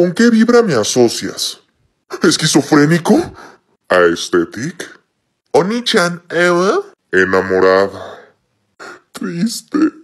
¿Con qué vibra me asocias? ¿Esquizofrénico? ¿Aesthetic? ¿Onichan, Eva, Enamorada. Triste.